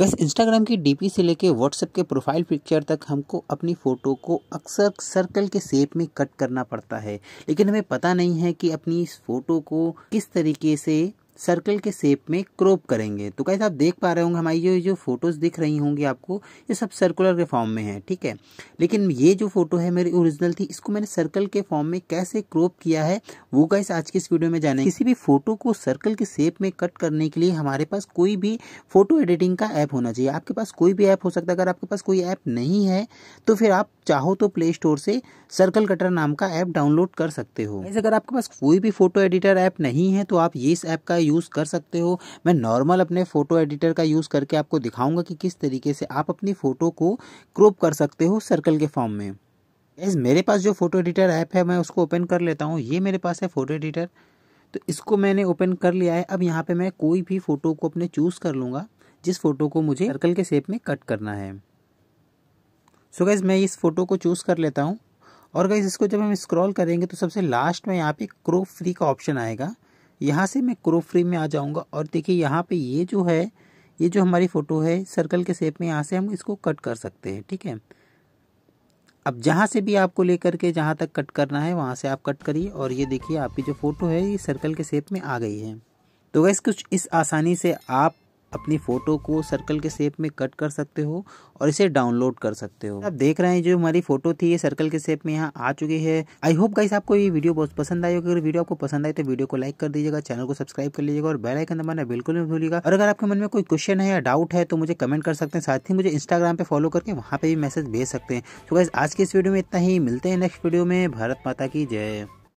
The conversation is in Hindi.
बस इंस्टाग्राम की डीपी से लेके व्हाट्सएप के प्रोफाइल पिक्चर तक हमको अपनी फ़ोटो को अक्सर सर्कल के शेप में कट करना पड़ता है लेकिन हमें पता नहीं है कि अपनी इस फ़ोटो को किस तरीके से सर्कल के शेप में क्रॉप करेंगे तो कैसे आप देख पा रहे होंगे हमारी जो जो फोटोज़ दिख रही होंगी आपको ये सब सर्कुलर के फॉर्म में है ठीक है लेकिन ये जो फोटो है मेरी ओरिजिनल थी इसको मैंने सर्कल के फॉर्म में कैसे क्रॉप किया है वो कैसे आज की इस वीडियो में जाने किसी भी फोटो को सर्कल के शेप में कट करने के लिए हमारे पास कोई भी फोटो एडिटिंग का ऐप होना चाहिए आपके पास कोई भी ऐप हो सकता है अगर आपके पास कोई ऐप नहीं है तो फिर आप चाहो तो प्ले स्टोर से सर्कल कटर नाम का ऐप डाउनलोड कर सकते हो अगर आपके पास कोई भी फोटो एडिटर ऐप नहीं है तो आप ये इस ऐप का यूज़ कर सकते हो मैं नॉर्मल अपने फ़ोटो एडिटर का यूज़ करके आपको दिखाऊंगा कि किस तरीके से आप अपनी फ़ोटो को क्रोप कर सकते हो सर्कल के फॉर्म में एज मेरे पास जो फ़ोटो एडिटर ऐप है मैं उसको ओपन कर लेता हूँ ये मेरे पास है फ़ोटो एडिटर तो इसको मैंने ओपन कर लिया है अब यहाँ पे मैं कोई भी फ़ोटो को अपने चूज़ कर लूँगा जिस फ़ोटो को मुझे सर्कल के शेप में कट करना है सो so गैस मैं इस फ़ोटो को चूज़ कर लेता हूँ और गैस इसको जब हम स्क्रॉल करेंगे तो सबसे लास्ट में यहाँ पे क्रोप फ्री का ऑप्शन आएगा यहाँ से मैं क्रोप फ्रेम में आ जाऊँगा और देखिए यहाँ पे ये जो है ये जो हमारी फ़ोटो है सर्कल के शेप में यहाँ से हम इसको कट कर सकते हैं ठीक है अब जहाँ से भी आपको लेकर के जहाँ तक कट करना है वहाँ से आप कट करिए और ये देखिए आपकी जो फ़ोटो है ये सर्कल के शेप में आ गई है तो वैसे कुछ इस आसानी से आप अपनी फ़ोटो को सर्कल के शेप में कट कर सकते हो और इसे डाउनलोड कर सकते हो आप देख रहे हैं जो हमारी फ़ोटो थी ये सर्कल के शेप में यहाँ आ चुकी है आई होप गाइस आपको ये वीडियो बहुत पसंद आई होगी अगर वीडियो आपको पसंद आए तो वीडियो को लाइक कर दीजिएगा चैनल को सब्सक्राइब कर लीजिएगा और बेल आइकन दबाना बिल्कुल नहीं भूलिएगा और अगर आपके मन में कोई क्वेश्चन है या डाउट है तो मुझे कमेंट कर सकते हैं साथ ही मुझे इंस्टाग्राम पर फॉलो करके वहाँ पर भी मैसेज भेज सकते हैं तो गाइज आज के इस वीडियो में इतना ही मिलते हैं नेक्स्ट वीडियो में भारत माता की जय